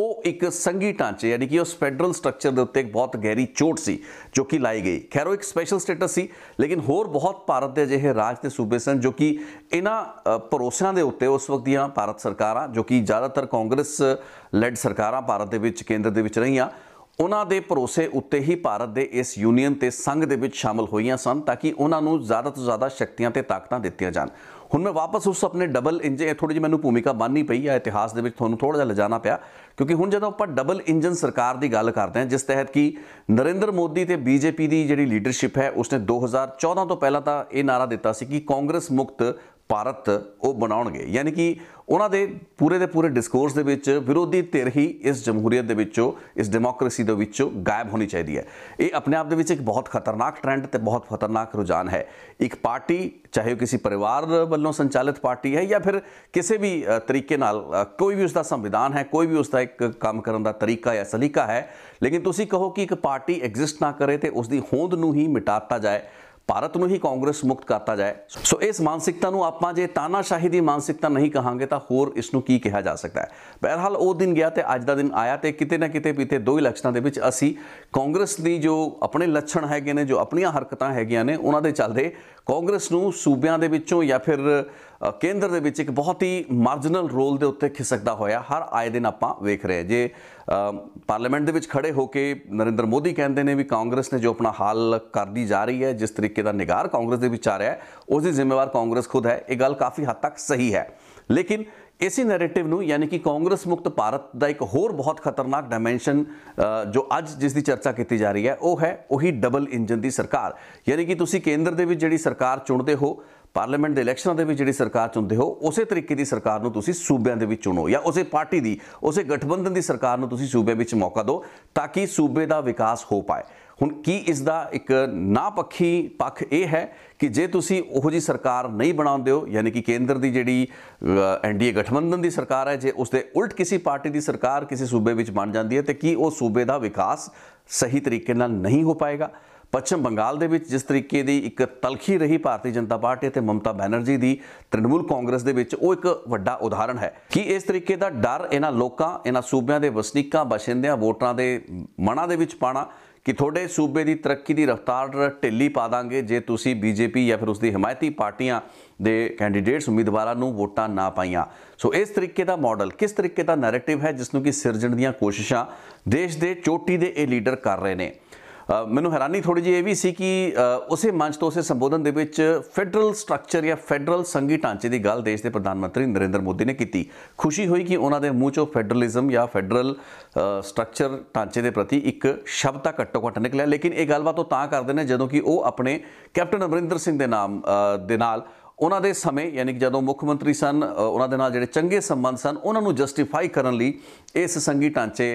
ਉਹ ਇੱਕ ਸੰਗੀ ਢਾਂਚੇ ਯਾਨੀ ਕਿ ਉਸ ਫੈਡਰਲ ਸਟਰਕਚਰ ਦੇ ਉੱਤੇ ਇੱਕ ਬਹੁਤ ਗਹਿਰੀ ਚੋਟ ਸੀ ਜੋ ਕਿ ਲਾਈ ਗਈ ਖੈਰ ਉਹ ਇੱਕ ਸਪੈਸ਼ਲ ਸਟੇਟਸ ਸੀ ਲੇਕਿਨ ਹੋਰ ਬਹੁਤ ਭਾਰਤ ਦੇ ਅਜਿਹੇ ਰਾਜ ਤੇ ਸੂਬੇ ਸਨ ਜੋ ਕਿ ਇਹਨਾਂ ਭਰੋਸਿਆਂ ਦੇ ਉੱਤੇ ਉਸ ਵਕਤ ਦੀਆਂ ਭਾਰਤ ਸਰਕਾਰਾਂ ਜੋ ਕਿ ਜ਼ਿਆਦਾਤਰ ਕਾਂਗਰਸ ਲੈਡ ਸਰਕਾਰਾਂ ਭਾਰਤ ਦੇ ਵਿੱਚ ਕੇਂਦਰ ਦੇ ਵਿੱਚ ਰਹੀਆਂ ਉਹਨਾਂ ਦੇ ਭਰੋਸੇ ਉੱਤੇ ਹੀ ਭਾਰਤ ਦੇ ਇਸ ਯੂਨੀਅਨ ਤੇ ਸੰਘ ਦੇ ਵਿੱਚ ਸ਼ਾਮਲ ਹੋਈਆਂ ਸਨ ਤਾਂ ਕਿ ਉਹਨਾਂ ਨੂੰ ਜ਼ਿਆਦਾ ਤੋਂ ਜ਼ਿਆਦਾ ਸ਼ਕਤੀਆਂ ਤੇ ਤਾਕਤਾਂ ਦਿੱਤੀਆਂ ਜਾਣ ਹੁਣ ਮੈਂ ਵਾਪਸ ਉਸ ਆਪਣੇ ਡਬਲ ਇੰਜਨ ਥੋੜੀ ਜਿਹੀ ਮੈਨੂੰ ਭੂਮਿਕਾ ਬਾਨੀ ਪਈ ਆ ਇਤਿਹਾਸ ਦੇ ਵਿੱਚ ਤੁਹਾਨੂੰ ਥੋੜਾ ਜਿਹਾ ਲਿਜਾਣਾ ਪਿਆ ਕਿਉਂਕਿ ਹੁਣ ਜਦੋਂ ਆਪਾਂ ਡਬਲ ਇੰਜਨ ਸਰਕਾਰ ਦੀ ਗੱਲ ਕਰਦੇ ਹਾਂ ਜਿਸ ਤਹਿਤ ਕਿ ਨਰਿੰਦਰ ਮੋਦੀ ਤੇ ਬੀਜੇਪੀ ਦੀ ਜਿਹੜੀ ਲੀਡਰਸ਼ਿਪ ਹੈ ਉਸਨੇ 2014 ਤੋਂ ਪਹਿਲਾਂ ਤਾਂ ਇਹ ਨਾਰਾ ਦਿੱਤਾ ਸੀ ਕਿ ਕਾਂਗਰਸ ਮੁਕਤ ਭਾਰਤ ਉਹ ਬਣਾਉਣਗੇ ਯਾਨੀ ਕਿ ਉਹਨਾਂ ਦੇ ਪੂਰੇ ਦੇ ਪੂਰੇ ਡਿਸਕੋਰਸ ਦੇ ਵਿੱਚ ਵਿਰੋਧੀ ਧਿਰ ਹੀ ਇਸ ਜਮਹੂਰੀਅਤ ਦੇ ਵਿੱਚੋਂ ਇਸ ਡੈਮੋਕ੍ਰੇਸੀ ਦੇ ਵਿੱਚੋਂ ਗਾਇਬ ਹੋਣੀ ਚਾਹੀਦੀ ਹੈ ਇਹ ਆਪਣੇ ਆਪ ਦੇ ਵਿੱਚ ਇੱਕ ਬਹੁਤ ਖਤਰਨਾਕ ਟ੍ਰੈਂਡ ਤੇ ਬਹੁਤ ਖਤਰਨਾਕ ਰੁਝਾਨ ਹੈ ਇੱਕ ਪਾਰਟੀ ਚਾਹੇ ਉਹ ਕਿਸੇ ਪਰਿਵਾਰ ਵੱਲੋਂ ਸੰਚਾਲਿਤ ਪਾਰਟੀ ਹੈ ਜਾਂ ਫਿਰ ਕਿਸੇ ਵੀ ਤਰੀਕੇ ਨਾਲ ਕੋਈ ਵੀ ਉਸ ਦਾ ਸੰਵਿਧਾਨ ਹੈ ਕੋਈ ਵੀ ਉਸ ਦਾ ਇੱਕ ਕੰਮ ਕਰਨ ਦਾ ਤਰੀਕਾ ਜਾਂ ਸਲੀਕਾ ਹੈ ਲੇਕਿਨ ਤੁਸੀਂ ਕਹੋ ਕਿ ਇੱਕ ਪਾਰਟੀ ਐਗਜ਼ਿਸਟ ਨਾ ਕਰੇ ਤੇ ਉਸ ਦੀ ਹੋਂਦ ਨੂੰ ਹੀ ਮਿਟਾਤਾ ਜਾਏ ਭਾਰਤ ਨੂੰ ਹੀ ਕਾਂਗਰਸ ਮੁਕਤ ਕਰਤਾ ਜਾਏ ਸੋ ਇਸ ਮਾਨਸਿਕਤਾ ਨੂੰ ਆਪਾਂ ਜੇ ਤਾਨਾਸ਼ਾਹੀ ਦੀ ਮਾਨਸਿਕਤਾ ਨਹੀਂ ਕਹਾਂਗੇ ਤਾਂ ਹੋਰ ਇਸ ਨੂੰ ਕੀ ਕਿਹਾ ਜਾ ਸਕਦਾ ਹੈ ਬਹਰਹਾਲ ਉਹ ਦਿਨ ਗਿਆ ਤੇ ਅੱਜ ਦਾ ਦਿਨ ਆਇਆ ਤੇ ਕਿਤੇ ਨਾ ਕਿਤੇ ਪੀਤੇ ਦੋ ਇਲੈਕਸ਼ਨਾਂ ਦੇ ਵਿੱਚ ਅਸੀਂ ਕਾਂਗਰਸ ਦੀ ਜੋ ਆਪਣੇ ਲੱਛਣ ਹੈਗੇ ਨੇ ਜੋ ਆਪਣੀਆਂ ਹਰਕਤਾਂ ਹੈਗੀਆਂ ਨੇ ਉਹਨਾਂ ਦੇ ਚੱਲਦੇ ਕਾਂਗਰਸ ਨੂੰ ਸੂਬਿਆਂ ਦੇ ਵਿੱਚੋਂ ਜਾਂ ਫਿਰ ਕੇਂਦਰ ਦੇ ਵਿੱਚ ਇੱਕ ਬਹੁਤ ਹੀ ਮਾਰਜਨਲ ਰੋਲ ਦੇ ਉੱਤੇ ਖਿਸਕਦਾ ਹੋਇਆ ਹਰ ਆਏ ਦਿਨ ਆਪਾਂ ਵੇਖ ਰਹੇ ਜੇ ਪਾਰਲੀਮੈਂਟ ਦੇ ਵਿੱਚ ਖੜੇ ਹੋ ਕੇ ਨਰਿੰਦਰ ਮੋਦੀ ਕਹਿੰਦੇ ਨੇ ਵੀ ਕਾਂਗਰਸ ਨੇ ਜੋ ਆਪਣਾ ਹਾਲ ਕਰਦੀ ਜਾ ਰਹੀ ਹੈ ਜਿਸ ਤਰੀਕੇ ਦਾ ਨਿਗਾਰ ਕਾਂਗਰਸ ਦੇ ਵਿੱਚ ਆ ਰਿਹਾ ਹੈ ਉਸ ਦੀ ਜ਼ਿੰਮੇਵਾਰ ਕਾਂਗਰਸ ਖੁਦ ਹੈ ਇਹ ਗੱਲ ਕਾਫੀ ਹੱਦ ਤੱਕ ਸਹੀ ਹੈ ਲੇਕਿਨ ਇਸੇ ਨੈਰੇਟਿਵ ਨੂੰ ਯਾਨੀ ਕਿ ਕਾਂਗਰਸ ਮੁਕਤ ਭਾਰਤ ਦਾ ਇੱਕ ਹੋਰ ਬਹੁਤ ਖਤਰਨਾਕ ਡਾਈਮੈਂਸ਼ਨ ਜੋ ਅੱਜ ਜਿਸ ਦੀ ਚਰਚਾ ਕੀਤੀ ਜਾ ਰਹੀ ਹੈ ਉਹ ਹੈ ਉਹੀ ਡਬਲ ਇੰਜਨ ਦੀ ਸਰਕਾਰ ਯਾਨੀ ਕਿ ਤੁਸੀਂ ਕੇਂਦਰ ਦੇ ਵਿੱਚ ਜਿਹੜੀ ਸਰਕਾਰ ਚੁਣਦੇ ਹੋ ਪਾਰਲੀਮੈਂਟ ਦੇ ਇਲੈਕਸ਼ਨਾਂ ਦੇ ਵਿੱਚ ਜਿਹੜੀ ਸਰਕਾਰ ਚੁਣਦੇ ਹੋ ਉਸੇ ਤਰੀਕੇ ਦੀ ਸਰਕਾਰ ਨੂੰ ਤੁਸੀਂ ਸੂਬਿਆਂ ਦੇ ਵਿੱਚ ਚੁਣੋ ਜਾਂ ਉਸੇ ਪਾਰਟੀ ਦੀ ਉਸੇ ਗਠਬੰਧਨ ਦੀ ਸਰਕਾਰ ਨੂੰ ਤੁਸੀਂ ਸੂਬੇ ਵਿੱਚ ਮੌਕਾ ਦਿਓ ਤਾਂ ਕਿ ਸੂਬੇ ਦਾ ਵਿਕਾਸ ਹੋ ਪਾਏ ਹੁਣ ਕੀ ਇਸ ਦਾ ਇੱਕ ਨਾ ਪੱਖੀ ਪੱਖ ਇਹ ਹੈ ਕਿ ਜੇ ਤੁਸੀਂ ਉਹੋ ਜੀ ਸਰਕਾਰ ਨਹੀਂ ਬਣਾਉਂਦੇ ਹੋ ਯਾਨੀ ਕਿ ਕੇਂਦਰ ਦੀ ਜਿਹੜੀ ਐਨਡੀਏ ਗਠਬੰਧਨ ਦੀ ਸਰਕਾਰ ਹੈ ਜੇ ਉਸ ਦੇ ਉਲਟ ਕਿਸੇ ਪਾਰਟੀ ਦੀ ਸਰਕਾਰ ਕਿਸੇ ਸੂਬੇ ਵਿੱਚ ਬਣ ਜਾਂਦੀ ਹੈ ਤੇ ਕੀ ਉਹ ਸੂਬੇ ਦਾ ਵਿਕਾਸ ਸਹੀ ਤਰੀਕੇ ਨਾਲ ਨਹੀਂ ਹੋ ਪਾਏਗਾ ਪੱਛਮ ਬੰਗਾਲ ਦੇ ਵਿੱਚ ਜਿਸ ਤਰੀਕੇ ਦੀ ਇੱਕ ਤਲਖੀ ਰਹੀ ਭਾਰਤੀ ਜਨਤਾ ਪਾਰਟੀ ਤੇ ਮਮਤਾ ਬੈਨਰਜੀ ਦੀ ਤ੍ਰਿਣਮੂਲ ਕਾਂਗਰਸ ਦੇ ਵਿੱਚ ਉਹ ਇੱਕ ਵੱਡਾ ਉਦਾਹਰਣ ਹੈ ਕਿ ਇਸ ਤਰੀਕੇ ਦਾ ਡਰ ਇਹਨਾਂ ਲੋਕਾਂ ਇਹਨਾਂ ਸੂਬਿਆਂ ਦੇ ਵਸਨੀਕਾਂ ਬਸ਼ਿੰਦਿਆਂ ਵੋਟਰਾਂ ਦੇ ਮਨਾਂ ਦੇ ਵਿੱਚ ਪਾਣਾ ਕਿ ਤੁਹਾਡੇ ਸੂਬੇ ਦੀ ਤਰੱਕੀ ਦੀ ਰਫ਼ਤਾਰ ਢਿੱਲੀ ਪਾ ਦਾਂਗੇ ਜੇ ਤੁਸੀਂ ਬੀਜੇਪੀ ਜਾਂ ਫਿਰ ਉਸ ਦੀ ਹਮਾਇਤੀ ਪਾਰਟੀਆਂ ਦੇ ਕੈਂਡੀਡੇਟਸ ਉਮੀਦਵਾਰਾਂ ਨੂੰ ਵੋਟਾਂ ਨਾ ਪਾਈਆਂ ਸੋ ਇਸ ਤਰੀਕੇ ਦਾ ਮਾਡਲ ਕਿਸ ਤਰੀਕੇ ਦਾ ਨੈਰੇਟਿਵ ਹੈ ਜਿਸ ਨੂੰ ਕਿ ਸਿਰਜਣ ਦੀਆਂ ਕੋਸ਼ਿਸ਼ਾਂ ਦੇਸ਼ ਦੇ ਚੋਟੀ ਦੇ ਇਹ ਲੀਡਰ ਕਰ ਰਹੇ ਨੇ ਮੈਨੂੰ ਹੈਰਾਨੀ ਥੋੜੀ ਜਿਹੀ ਇਹ ਵੀ ਸੀ ਕਿ ਉਸੇ ਮੰਚ ਤੋਂ ਉਸੇ ਸੰਬੋਧਨ ਦੇ ਵਿੱਚ ਫੈਡਰਲ ਸਟਰਕਚਰ ਜਾਂ ਫੈਡਰਲ ਸੰਗੀ ਢਾਂਚੇ ਦੀ ਗੱਲ ਦੇਸ਼ ਦੇ ਪ੍ਰਧਾਨ ਮੰਤਰੀ ਨਰਿੰਦਰ ਮੋਦੀ ਨੇ ਕੀਤੀ ਖੁਸ਼ੀ ਹੋਈ ਕਿ ਉਹਨਾਂ ਦੇ ਮੂੰਹ ਚੋਂ ਫੈਡਰਲਿਜ਼ਮ ਜਾਂ ਫੈਡਰਲ ਸਟਰਕਚਰ ਢਾਂਚੇ ਦੇ ਪ੍ਰਤੀ ਇੱਕ ਸ਼ਬਦ ਤਾਂ ਘੱਟੋ ਘੱਟ ਨਿਕਲਿਆ ਲੇਕਿਨ ਇਹ ਗੱਲਬਾਤ ਉਹ ਤਾਂ ਕਰਦੇ ਨੇ ਜਦੋਂ ਕਿ ਉਹ ਆਪਣੇ ਕੈਪਟਨ ਅਮਰਿੰਦਰ ਸਿੰਘ ਦੇ ਨਾਮ ਦੇ ਨਾਲ ਉਹਨਾਂ ਦੇ ਸਮੇਂ ਯਾਨੀ ਕਿ ਜਦੋਂ ਮੁੱਖ ਮੰਤਰੀ ਸਨ ਉਹਨਾਂ ਦੇ ਨਾਲ ਜਿਹੜੇ ਚੰਗੇ ਸੰਬੰਧ ਸਨ ਉਹਨਾਂ ਨੂੰ ਜਸਟੀਫਾਈ ਕਰਨ ਲਈ ਇਸ ਸੰਗੀ ਢਾਂਚੇ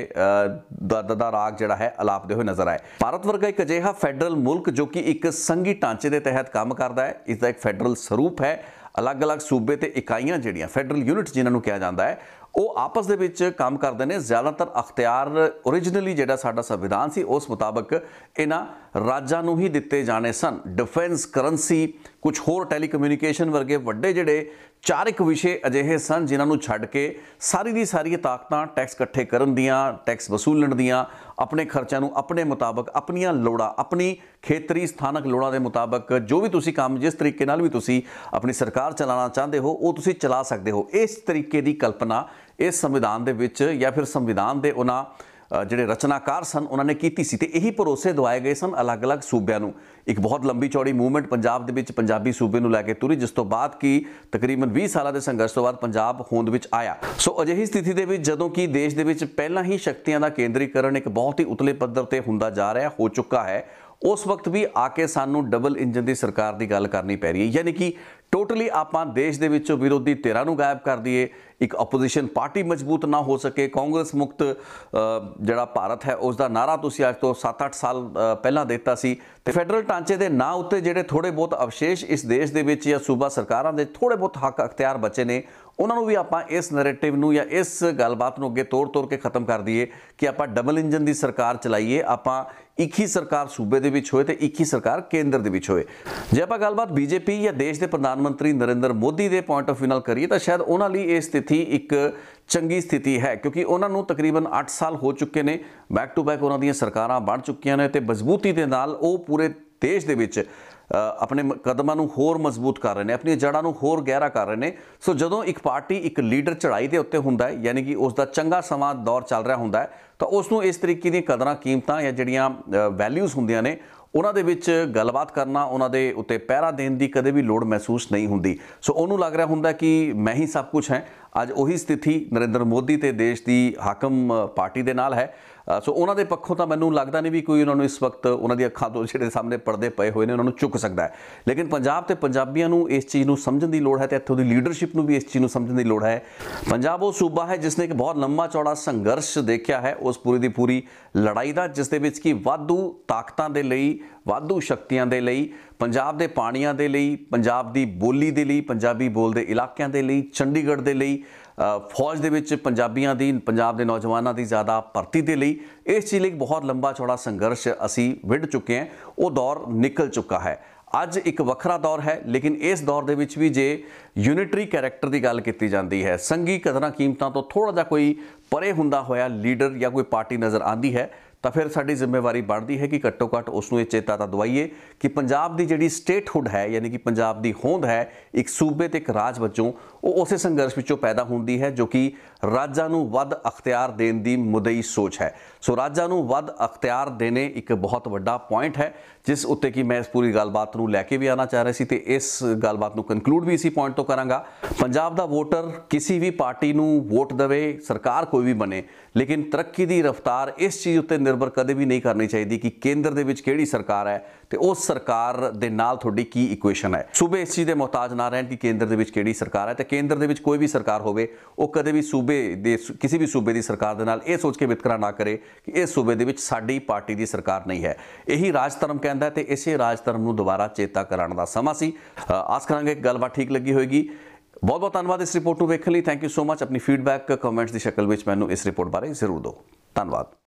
ਦਾ ਦਾ ਰਾਗ ਜਿਹੜਾ ਹੈ ਅਲਾਪਦੇ ਹੋਏ ਨਜ਼ਰ ਆਏ ਭਾਰਤ ਵਰਗਾ ਇੱਕ ਅਜਿਹਾ ਫੈਡਰਲ ਮੁਲਕ ਜੋ ਕਿ ਇੱਕ ਸੰਗੀ ਢਾਂਚੇ ਦੇ ਤਹਿਤ ਕੰਮ ਕਰਦਾ ਹੈ ਇਸ ਦਾ ਇੱਕ ਫੈਡਰਲ ਸਰੂਪ ਹੈ ਅਲੱਗ-ਅਲੱਗ ਸੂਬੇ ਤੇ ਇਕਾਈਆਂ ਜਿਹੜੀਆਂ ਫੈਡਰਲ ਯੂਨਿਟ ਜਿਨ੍ਹਾਂ ਨੂੰ ਕਿਹਾ ਜਾਂਦਾ ਹੈ ਉਹ ਆਪਸ ਦੇ ਵਿੱਚ ਕੰਮ ਕਰਦੇ ਨੇ ਜ਼ਿਆਦਾਤਰ ਅਖਤਿਆਰ origignally ਜਿਹੜਾ ਸਾਡਾ ਸੰਵਿਧਾਨ ਸੀ ਉਸ ਮੁਤਾਬਕ ਇਹਨਾਂ ਰਾਜਾਂ ਨੂੰ ਹੀ ਦਿੱਤੇ ਜਾਣੇ ਸਨ ਡਿਫੈਂਸ ਕਰੰਸੀ ਕੁਝ ਹੋਰ ਟੈਲੀਕਮਿਊਨੀਕੇਸ਼ਨ ਵਰਗੇ ਵੱਡੇ ਜਿਹੜੇ ਚਾਰਿਕ ਵਿਸ਼ੇ ਅਜਿਹੇ ਸਨ ਜਿਨ੍ਹਾਂ ਨੂੰ ਛੱਡ ਕੇ ਸਾਰੀ ਦੀ ਸਾਰੀ ਤਾਕਤਾਂ ਟੈਕਸ ਇਕੱਠੇ ਕਰਨ ਦੀਆਂ ਟੈਕਸ ਵਸੂਲਣ ਦੀਆਂ ਆਪਣੇ ਖਰਚਿਆਂ ਨੂੰ ਆਪਣੇ ਮੁਤਾਬਕ ਆਪਣੀਆਂ ਲੋੜਾਂ ਆਪਣੀ ਖੇਤਰੀ ਸਥਾਨਕ ਲੋੜਾਂ ਦੇ ਮੁਤਾਬਕ ਜੋ ਵੀ ਤੁਸੀਂ ਕੰਮ ਜਿਸ ਤਰੀਕੇ ਨਾਲ ਵੀ ਤੁਸੀਂ ਆਪਣੀ ਸਰਕਾਰ ਚਲਾਉਣਾ ਚਾਹੁੰਦੇ ਹੋ ਉਹ ਤੁਸੀਂ ਚਲਾ ਸਕਦੇ ਹੋ ਇਸ ਤਰੀਕੇ ਦੀ ਕਲਪਨਾ ਇਸ ਸੰਵਿਧਾਨ ਦੇ ਵਿੱਚ ਜਾਂ ਫਿਰ ਸੰਵਿਧਾਨ ਦੇ ਉਹਨਾਂ ਜਿਹੜੇ ਰਚਨਾਕਾਰ ਸਨ ਉਹਨਾਂ ਨੇ ਕੀਤੀ ਸੀ ਤੇ ਇਹੀ ਭਰੋਸੇ ਦਵਾਏ ਗਏ ਸਨ ਅਲੱਗ-ਅਲੱਗ ਸੂਬਿਆਂ ਨੂੰ ਇੱਕ ਬਹੁਤ ਲੰਬੀ ਚੌੜੀ ਮੂਵਮੈਂਟ ਪੰਜਾਬ ਦੇ ਵਿੱਚ ਪੰਜਾਬੀ ਸੂਬੇ ਨੂੰ ਲੈ ਕੇ ਤੁਰੀ ਜਿਸ ਤੋਂ ਬਾਅਦ ਕੀ ਤਕਰੀਬਨ 20 ਸਾਲਾਂ ਦੇ ਸੰਘਰਸ਼ ਤੋਂ ਬਾਅਦ ਪੰਜਾਬ ਹੋਂਦ ਵਿੱਚ ਆਇਆ ਸੋ ਅਜਿਹੀ ਸਥਿਤੀ ਦੇ ਵਿੱਚ ਜਦੋਂ ਕਿ ਦੇਸ਼ ਦੇ ਵਿੱਚ ਪਹਿਲਾਂ ਹੀ ਸ਼ਕਤੀਆਂ ਦਾ ਕੇਂਦਰੀਕਰਨ ਇੱਕ ਬਹੁਤ ਹੀ ਉਤਲੇ ਪੱਧਰ ਤੇ ਹੁੰਦਾ ਜਾ ਰਿਹਾ ਹੋ ਚੁੱਕਾ ਹੈ ਉਸ ਵਕਤ ਵੀ ਆ ਕੇ ਸਾਨੂੰ ਡਬਲ ਇੰਜਨ ਦੀ ਸਰਕਾਰ ਦੀ ਗੱਲ ਕਰਨੀ ਪੈ ਰਹੀ ਹੈ ਯਾਨੀ ਕਿ ਟੋਟਲੀ ਆਪਾਂ ਦੇਸ਼ ਦੇ ਵਿੱਚੋਂ ਵਿਰੋਧੀ ਧਿਰਾਂ ਨੂੰ ਗਾਇਬ ਕਰ ਦਈਏ ਇੱਕ ਆਪੋਜੀਸ਼ਨ ਪਾਰਟੀ ਮਜ਼ਬੂਤ ਨਾ ਹੋ ਸਕੇ ਕਾਂਗਰਸ ਮੁਕਤ ਜਿਹੜਾ ਭਾਰਤ ਹੈ ਉਸ ਦਾ ਨਾਰਾ ਤੁਸੀਂ ਅੱਜ ਤੋਂ 7-8 ਸਾਲ ਪਹਿਲਾਂ ਦਿੱਤਾ ਸੀ ਤੇ ਫੈਡਰਲ ਟਾਂਚੇ ਦੇ ਨਾਂ ਉੱਤੇ ਜਿਹੜੇ ਥੋੜੇ ਬਹੁਤ ਅਵਸ਼ੇਸ਼ ਇਸ ਦੇਸ਼ ਦੇ ਵਿੱਚ ਜਾਂ ਸੂਬਾ ਸਰਕਾਰਾਂ ਦੇ ਥੋੜੇ ਬਹੁਤ ਹੱਕ ਅਖਤਿਆਰ ਬਚੇ ਨੇ ਉਹਨਾਂ ਨੂੰ ਵੀ ਆਪਾਂ ਇਸ ਨੈਰੇਟਿਵ ਨੂੰ ਜਾਂ ਇਸ ਗੱਲਬਾਤ ਨੂੰ ਅੱਗੇ ਤੋੜ-ਤੋੜ ਕੇ ਖਤਮ ਕਰ ਦਈਏ ਕਿ ਆਪਾਂ ਡਬਲ ਇੰਜਨ ਦੀ ਸਰਕਾਰ ਚਲਾਈਏ ਆਪਾਂ ਇੱਕ ਹੀ ਸਰਕਾਰ ਸੂਬੇ ਦੇ ਵਿੱਚ ਹੋਏ ਤੇ ਇੱਕ ਹੀ ਸਰਕਾਰ ਕੇਂਦਰ ਦੇ ਵਿੱਚ ਹੋਏ ਜੇ ਆਪਾਂ ਗੱਲਬਾਤ ਬੀਜੇਪੀ ਜਾਂ ਦੇਸ਼ ਦੇ ਪ੍ਰਧਾਨ ਮੰਤਰੀ ਨਰਿੰਦਰ ਮੋਦੀ ਦੇ ਪੁਆਇੰਟ ਆਫ ਵਿਊ ਨਾਲ ਕਰੀਏ ਤਾਂ ਸ਼ਾਇਦ ਉਹਨਾਂ ਲਈ ਇਹ ਸਥਿਤੀ ਇੱਕ ਚੰਗੀ ਸਥਿਤੀ ਹੈ ਕਿਉਂਕਿ ਉਹਨਾਂ ਨੂੰ ਤਕਰੀਬਨ 8 ਸਾਲ ਹੋ ਚੁੱਕੇ ਨੇ ਬੈਕ ਟੂ ਬੈਕ ਉਹਨਾਂ ਦੀਆਂ ਸਰਕਾਰਾਂ ਬਣ ਚੁੱਕੀਆਂ ਨੇ ਤੇ ਮਜ਼ਬੂਤੀ ਦੇ ਨਾਲ ਉਹ ਪੂਰੇ ਦੇਸ਼ ਦੇ ਵਿੱਚ ਆਪਣੇ ਕਦਮਾਂ ਨੂੰ ਹੋਰ ਮਜ਼ਬੂਤ ਕਰ ਰਹੇ ਨੇ ਆਪਣੀਆਂ ਜੜਾਂ ਨੂੰ ਹੋਰ ਗਹਿਰਾ ਕਰ ਰਹੇ ਨੇ ਸੋ ਜਦੋਂ ਇੱਕ ਪਾਰਟੀ ਇੱਕ ਲੀਡਰ ਚੜਾਈ ਦੇ ਉੱਤੇ ਹੁੰਦਾ ਹੈ ਯਾਨੀ ਕਿ ਉਸ ਦਾ ਚੰਗਾ ਸਮਾਂ ਦੌਰ ਚੱਲ ਰਿਹਾ ਹੁੰਦਾ ਹੈ ਤਾਂ ਉਸ ਨੂੰ ਇਸ ਤਰੀਕੇ ਦੀਆਂ ਕਦਰਾਂ ਕੀਮਤਾਂ ਜਾਂ ਜਿਹੜੀਆਂ ਵੈਲਿਊਜ਼ ਹੁੰਦੀਆਂ ਨੇ ਉਹਨਾਂ ਦੇ ਵਿੱਚ ਗੱਲਬਾਤ ਕਰਨਾ ਉਹਨਾਂ ਦੇ ਉੱਤੇ ਪਹਿਰਾ ਦੇਣ ਦੀ ਕਦੇ ਵੀ ਲੋੜ ਮਹਿਸੂਸ ਨਹੀਂ ਹੁੰਦੀ ਸੋ ਉਹਨੂੰ ਲੱਗ ਰਿਹਾ ਹੁੰਦਾ ਕਿ ਮੈਂ ਹੀ ਸਭ ਕੁਝ ਹੈ ਅੱਜ ਉਹੀ ਸਥਿਤੀ ਨਰਿੰਦਰ ਮੋਦੀ ਤੇ ਦੇਸ਼ ਦੀ ਹਾਕਮ ਪਾਰਟੀ ਦੇ ਨਾਲ ਹੈ ਸੋ ਉਹਨਾਂ ਦੇ ਪੱਖੋਂ ਤਾਂ ਮੈਨੂੰ ਲੱਗਦਾ ਨਹੀਂ ਵੀ ਕੋਈ ਉਹਨਾਂ ਨੂੰ ਇਸ ਵਕਤ ਉਹਨਾਂ ਦੀ ਅੱਖਾਂ ਤੋਂ ਜਿਹੜੇ ਸਾਹਮਣੇ ਪਰਦੇ ਪਏ ਹੋਏ ਨੇ ਉਹਨਾਂ ਨੂੰ ਚੁੱਕ ਸਕਦਾ ਹੈ ਲੇਕਿਨ ਪੰਜਾਬ ਤੇ ਪੰਜਾਬੀਆਂ ਨੂੰ ਇਸ ਚੀਜ਼ ਨੂੰ ਸਮਝਣ ਦੀ ਲੋੜ ਹੈ ਤੇ ਇੱਥੋਂ ਦੀ ਲੀਡਰਸ਼ਿਪ ਨੂੰ ਵੀ ਇਸ ਚੀਜ਼ ਨੂੰ ਸਮਝਣ ਦੀ ਲੋੜ ਹੈ ਪੰਜਾਬ ਉਹ ਸੂਬਾ ਹੈ ਜਿਸ ਨੇ ਇੱਕ ਬਹੁਤ ਲੰਮਾ ਚੌੜਾ ਸੰਘਰਸ਼ ਦੇਖਿਆ ਹੈ ਉਸ ਪੂਰੀ ਦੀ ਪੂਰੀ ਲੜਾਈ ਦਾ ਜਿਸ ਦੇ ਵਿੱਚ ਕੀ ਵਾਧੂ ਤਾਕਤਾਂ ਦੇ ਲਈ ਵਾਧੂ ਸ਼ਕਤੀਆਂ ਦੇ ਲਈ ਪੰਜਾਬ ਦੇ ਪਾਣੀਆਂ ਦੇ ਲਈ ਪੰਜਾਬ ਦੀ ਬੋਲੀ ਦੇ ਲਈ ਪੰਜਾਬੀ ਬੋਲਦੇ ਇਲਾਕਿਆਂ ਦੇ ਲਈ ਚੰਡੀਗੜ੍ਹ ਦੇ ਲਈ ਫੌਜ ਦੇ ਵਿੱਚ ਪੰਜਾਬੀਆਂ ਦੀ ਪੰਜਾਬ ਦੇ ਨੌਜਵਾਨਾਂ ਦੀ ਜ਼ਿਆਦਾ ਭਰਤੀ ਦੇ ਲਈ ਇਸ ਚੀਜ਼ ਲਈ ਬਹੁਤ ਲੰਬਾ ਚੌੜਾ ਸੰਘਰਸ਼ ਅਸੀਂ ਵਿੱਢ ਚੁੱਕੇ ਹਾਂ ਉਹ ਦੌਰ ਨਿਕਲ ਚੁੱਕਾ ਹੈ ਅੱਜ ਇੱਕ ਵੱਖਰਾ ਦੌਰ ਹੈ ਲੇਕਿਨ ਇਸ ਦੌਰ ਦੇ ਵਿੱਚ ਵੀ ਜੇ ਯੂਨਿਟਰੀ ਕੈਰੈਕਟਰ ਦੀ ਗੱਲ ਕੀਤੀ ਜਾਂਦੀ ਹੈ ਸੰਗੀ ਕਦਰਾਂ ਕੀਮਤਾਂ ਤੋਂ ਥੋੜਾ ਜਿਹਾ ਕੋਈ ਪਰੇ ਹੁੰਦਾ ਹੋਇਆ ਲੀਡਰ ਜਾਂ ਕੋਈ ਪਾਰਟੀ ਨਜ਼ਰ ਆਂਦੀ ਹੈ ਤਾਂ ਫਿਰ ਸਾਡੀ ਜ਼ਿੰਮੇਵਾਰੀ ਬਣਦੀ ਹੈ ਕਿ ਘੱਟੋ ਘੱਟ ਉਸ ਨੂੰ ਇਹ ਚੇਤਾ ਤਾਂ ਦਵਾਈਏ ਕਿ ਪੰਜਾਬ ਦੀ ਜਿਹੜੀ ਸਟੇਟਹੁੱਡ ਹੈ ਯਾਨੀ ਕਿ ਪੰਜਾਬ ਦੀ ਹੋਂਦ ਹੈ ਇੱਕ ਸੂਬੇ ਤੇ ਇੱਕ ਰਾਜ ਵਜੋਂ ਉਹ ਉਸੇ ਸੰਘਰਸ਼ ਵਿੱਚੋਂ ਪੈਦਾ ਹੁੰਦੀ ਹੈ ਜੋ ਕਿ ਰਾਜਾਂ ਨੂੰ ਵੱਧ ਅਖਤਿਆਰ ਦੇਣ ਦੀ ਮੁਦਈ ਸੋਚ ਹੈ ਸੋ ਰਾਜਾਂ ਨੂੰ ਵੱਧ ਅਖਤਿਆਰ ਦੇਣੇ ਇੱਕ ਬਹੁਤ ਵੱਡਾ ਪੁਆਇੰਟ ਹੈ ਜਿਸ ਉੱਤੇ ਕਿ ਮੈਂ ਇਸ ਪੂਰੀ ਗੱਲਬਾਤ ਨੂੰ ਲੈ ਕੇ ਵੀ ਆਣਾ ਚਾਹ ਰਿਹਾ ਸੀ ਤੇ ਇਸ ਗੱਲਬਾਤ ਨੂੰ ਕਨਕਲੂਡ ਵੀ ਇਸੇ ਪੁਆਇੰਟ ਤੋਂ ਕਰਾਂਗਾ ਪੰਜਾਬ ਦਾ ਵੋਟਰ ਕਿਸੇ ਵੀ ਪਾਰਟੀ ਨੂੰ ਵੋਟ ਦੇਵੇ ਸਰਕਾਰ ਕੋਈ ਵੀ ਬਣੇ ਲੇਕਿਨ ਤਰੱਕੀ ਦੀ ਰਫ਼ਤਾਰ ਇਸ ਚੀਜ਼ ਉੱਤੇ ਨਿਰਭਰ ਕਦੇ ਵੀ ਨਹੀਂ ਕਰਨੀ ਚਾਹੀਦੀ ਕਿ ਕੇਂਦਰ ਦੇ ਵਿੱਚ ਕਿਹੜੀ ਸਰਕਾਰ ਹੈ ਤੇ ਉਸ ਸਰਕਾਰ ਦੇ ਨਾਲ ਤੁਹਾਡੀ ਕੀ ਇਕੁਏਸ਼ਨ ਹੈ ਸੂਬੇ ਇਸ ਚੀਜ਼ ਦੇ ਮਹਤਾਜ ਨਾ ਰਹਿਣ ਕਿ ਕੇਂਦਰ ਦੇ ਵਿੱਚ ਕਿਹੜੀ ਸਰਕਾਰ ਹੈ ਤੇ ਕੇਂਦਰ ਦੇ ਵਿੱਚ ਕੋਈ ਵੀ ਸਰਕਾਰ ਹੋਵੇ ਉਹ ਕਦੇ ਵੀ ਸੂਬੇ ਦੇ ਕਿਸੇ ਵੀ ਸੂਬੇ ਦੀ ਸਰਕਾਰ ਦੇ ਨਾਲ ਇਹ ਸੋਚ ਕੇ ਵਿਤਕਰਾ ਨਾ ਕਰੇ ਕਿ ਇਸ ਸੂਬੇ ਦੇ ਵਿੱਚ ਸਾਡੀ ਪਾਰਟੀ ਦੀ ਸਰਕਾਰ ਨਹੀਂ ਹੈ ਇਹੀ ਰਾਜਧਰਮ ਕਹਿ ਜਾਂਦਾ ਤੇ ਇਸੇ ਰਾਜ ਧਰਮ ਨੂੰ ਦੁਬਾਰਾ ਚੇਤਾ ਕਰਾਉਣ ਦਾ ਸਮਾਂ ਸੀ ਆਸ ਕਰਾਂਗੇ ਗੱਲਬਾਤ ਠੀਕ ਲੱਗੀ ਹੋਏਗੀ ਬਹੁਤ ਬਹੁਤ ਧੰਨਵਾਦ ਇਸ ਰਿਪੋਰਟ ਨੂੰ ਵੇਖਣ ਲਈ ਥੈਂਕ ਯੂ ਸੋ ਮੱਚ ਆਪਣੀ ਫੀਡਬੈਕ ਕਮੈਂਟਸ ਦੀ ਸ਼ਕਲ ਵਿੱਚ ਮੈਨੂੰ ਇਸ ਰਿਪੋਰਟ ਬਾਰੇ ਜ਼ਰੂਰ ਦਿਓ ਧੰਨਵਾਦ